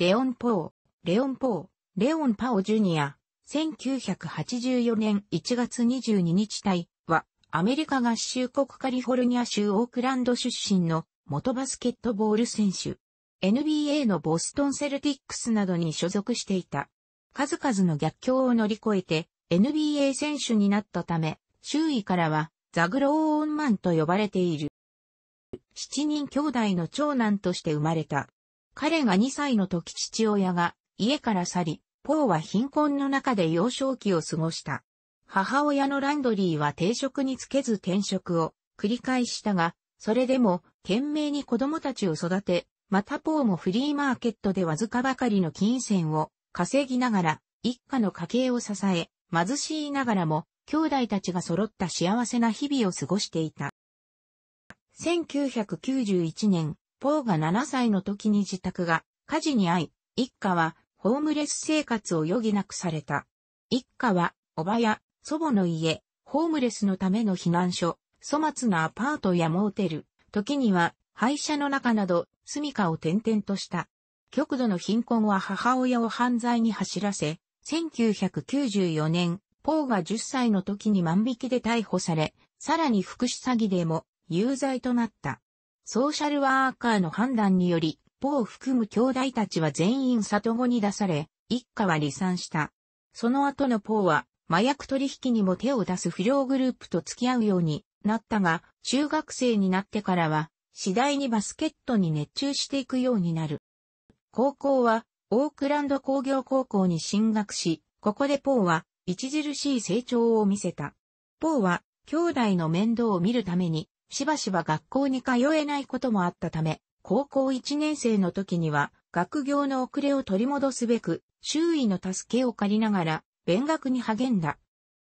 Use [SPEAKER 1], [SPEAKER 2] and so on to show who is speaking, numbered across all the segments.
[SPEAKER 1] レオン・ポー、レオン・ポー、レオン・パオ・ジュニア、1984年1月22日隊は、アメリカ合衆国カリフォルニア州オークランド出身の元バスケットボール選手。NBA のボストンセルティックスなどに所属していた。数々の逆境を乗り越えて NBA 選手になったため、周囲からはザグローオンマンと呼ばれている。7人兄弟の長男として生まれた。彼が2歳の時父親が家から去り、ポーは貧困の中で幼少期を過ごした。母親のランドリーは定職につけず転職を繰り返したが、それでも懸命に子供たちを育て、またポーもフリーマーケットでわずかばかりの金銭を稼ぎながら、一家の家計を支え、貧しいながらも、兄弟たちが揃った幸せな日々を過ごしていた。1991年、ポーが7歳の時に自宅が火事に遭い、一家はホームレス生活を余儀なくされた。一家は、おばや祖母の家、ホームレスのための避難所、粗末なアパートやモーテル、時には廃車の中など、住処を転々とした。極度の貧困は母親を犯罪に走らせ、1994年、ポーが10歳の時に万引きで逮捕され、さらに福祉詐欺でも有罪となった。ソーシャルワーカーの判断により、ポーを含む兄弟たちは全員里子に出され、一家は離散した。その後のポーは、麻薬取引にも手を出す不良グループと付き合うようになったが、中学生になってからは、次第にバスケットに熱中していくようになる。高校は、オークランド工業高校に進学し、ここでポーは、著しい成長を見せた。ポーは、兄弟の面倒を見るために、しばしば学校に通えないこともあったため、高校1年生の時には、学業の遅れを取り戻すべく、周囲の助けを借りながら、勉学に励んだ。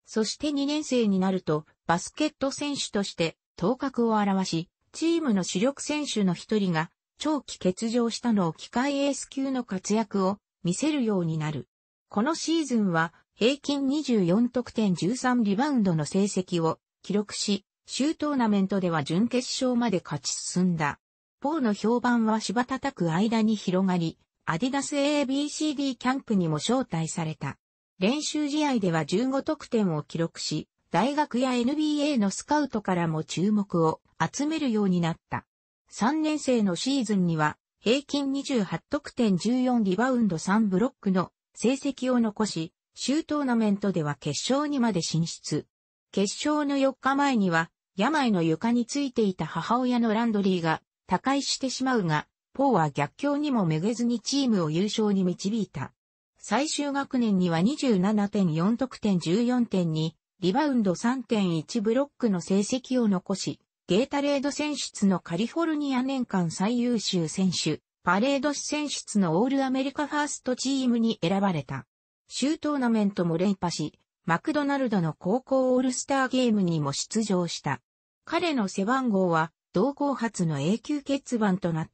[SPEAKER 1] そして2年生になると、バスケット選手として、頭角を現し、チームの主力選手の一人が、長期欠場したのを機械エース級の活躍を見せるようになる。このシーズンは、平均24得点13リバウンドの成績を記録し、州トーナメントでは準決勝まで勝ち進んだ。ポーの評判は芝叩く間に広がり、アディダス ABCD キャンプにも招待された。練習試合では15得点を記録し、大学や NBA のスカウトからも注目を集めるようになった。3年生のシーズンには、平均28得点14リバウンド3ブロックの成績を残し、州トーナメントでは決勝にまで進出。決勝の4日前には、病の床についていた母親のランドリーが他界してしまうが、ポーは逆境にもめげずにチームを優勝に導いた。最終学年には27.4得点14点に、リバウンド3.1ブロックの成績を残し、ゲータレード選出のカリフォルニア年間最優秀選手、パレード選出のオールアメリカファーストチームに選ばれた。州トーナメントも連覇し、マクドナルドの高校オールスターゲームにも出場した。彼の背番号は、同校初の永久欠番となっ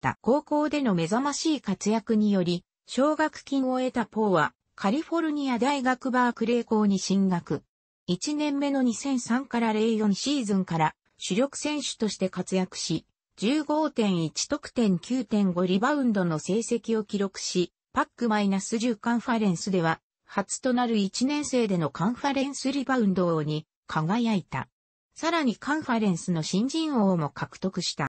[SPEAKER 1] た。高校での目覚ましい活躍により、奨学金を得たポーは、カリフォルニア大学バークレー校に進学。1年目の2003から04シーズンから主力選手として活躍し、15.1得点9.5リバウンドの成績を記録し、パックマイナス10カンファレンスでは、初となる1年生でのカンファレンスリバウンド王に輝いた。さらにカンファレンスの新人王も獲得した。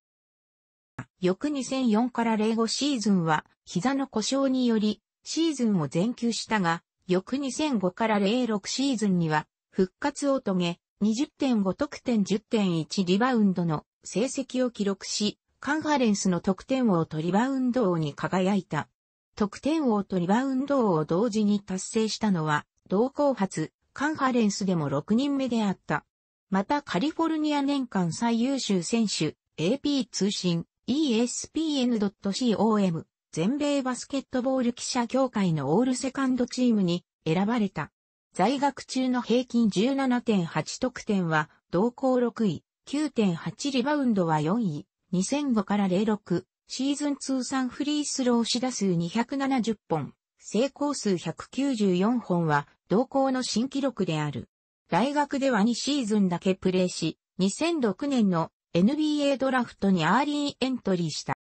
[SPEAKER 1] 翌2004から05シーズンは膝の故障によりシーズンを全休したが、翌2005から06シーズンには復活を遂げ、20.5得点10.1リバウンドの成績を記録し、カンファレンスの得点王とリバウンド王に輝いた。得点王とリバウンド王を同時に達成したのは、同行発、カンファレンスでも6人目であった。またカリフォルニア年間最優秀選手、AP 通信、ESPN.com、全米バスケットボール記者協会のオールセカンドチームに選ばれた。在学中の平均17.8得点は同校6位、9.8リバウンドは4位、2005から06、シーズン通算フリースローシ打数270本、成功数194本は同校の新記録である。大学では2シーズンだけプレーし、2006年の NBA ドラフトにアーリーエントリーした。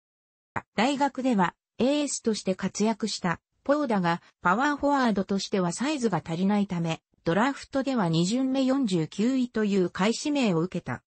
[SPEAKER 1] 大学ではエースとして活躍したポーダがパワーフォワードとしてはサイズが足りないため、ドラフトでは2巡目49位という開指名を受けた。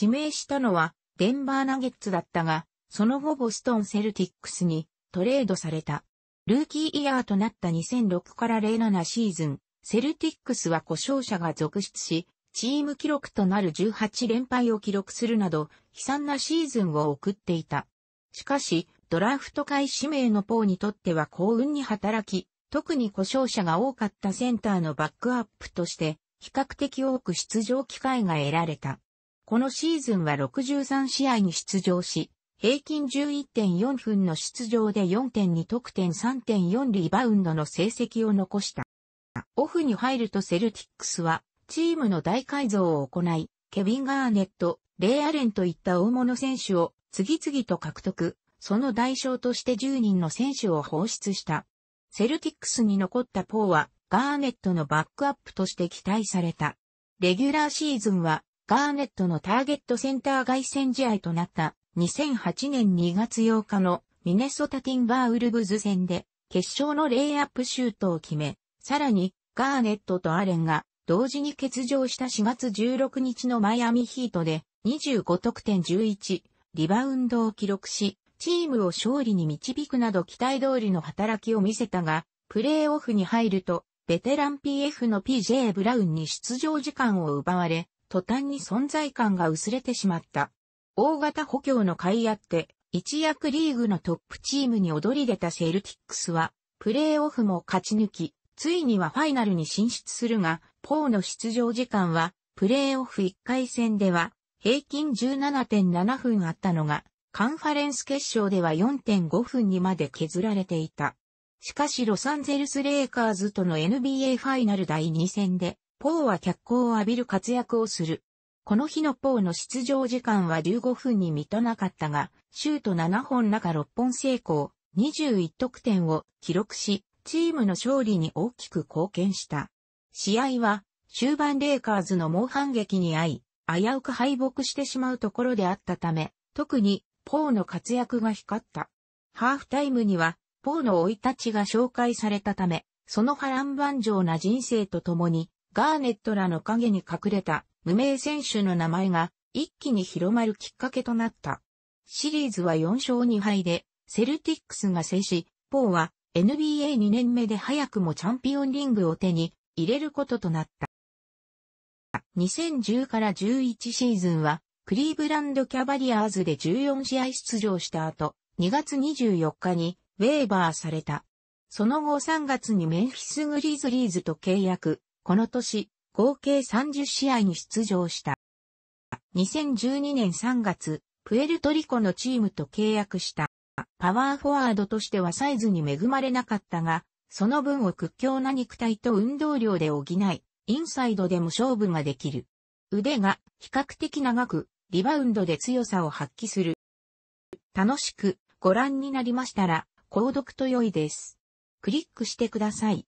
[SPEAKER 1] 指名したのはデンバーナゲッツだったが、その後ボストンセルティックスにトレードされた。ルーキーイヤーとなった2006から07シーズン、セルティックスは故障者が続出し、チーム記録となる18連敗を記録するなど、悲惨なシーズンを送っていた。しかし、ドラフト会指名のポーにとっては幸運に働き、特に故障者が多かったセンターのバックアップとして、比較的多く出場機会が得られた。このシーズンは63試合に出場し、平均11.4分の出場で4.2得点3.4リバウンドの成績を残した。オフに入るとセルティックスは、チームの大改造を行い、ケビン・ガーネット、レイ・アレンといった大物選手を次々と獲得、その代償として10人の選手を放出した。セルティックスに残ったポーは、ガーネットのバックアップとして期待された。レギュラーシーズンは、ガーネットのターゲットセンター外戦試合となった2008年2月8日のミネソタティンバーウルブズ戦で決勝のレイアップシュートを決め、さらに、ガーネットとアレンが同時に欠場した4月16日のマイアミヒートで25得点11リバウンドを記録し、チームを勝利に導くなど期待通りの働きを見せたが、プレーオフに入ると、ベテラン PF の PJ ブラウンに出場時間を奪われ、途端に存在感が薄れてしまった。大型補強の甲斐あって、一躍リーグのトップチームに躍り出たセルティックスは、プレーオフも勝ち抜き、ついにはファイナルに進出するが、ポーの出場時間は、プレーオフ1回戦では、平均17.7分あったのが、カンファレンス決勝では4.5分にまで削られていた。しかしロサンゼルスレイカーズとの NBA ファイナル第2戦で、ポーは脚光を浴びる活躍をする。この日のポーの出場時間は15分に満たなかったが、シュート7本中6本成功、21得点を記録し、チームの勝利に大きく貢献した。試合は、終盤レイカーズの猛反撃に遭い、危うく敗北してしまうところであったため、特に、ポーの活躍が光った。ハーフタイムには、ポーの老いたちが紹介されたため、その波乱万丈な人生とともに、ガーネットらの影に隠れた無名選手の名前が一気に広まるきっかけとなった。シリーズは4勝2敗で、セルティックスが制し、ポーは NBA2 年目で早くもチャンピオンリングを手に入れることとなった。2010から11シーズンは、クリーブランドキャバリアーズで14試合出場した後、2月24日にウェーバーされた。その後3月にメンフィスグリーズリーズと契約、この年、合計30試合に出場した。2012年3月、プエルトリコのチームと契約した。パワーフォワードとしてはサイズに恵まれなかったが、その分を屈強な肉体と運動量で補い、インサイドでも勝負ができる。腕が比較的長く、リバウンドで強さを発揮する。楽しくご覧になりましたら、購読と良いです。クリックしてください。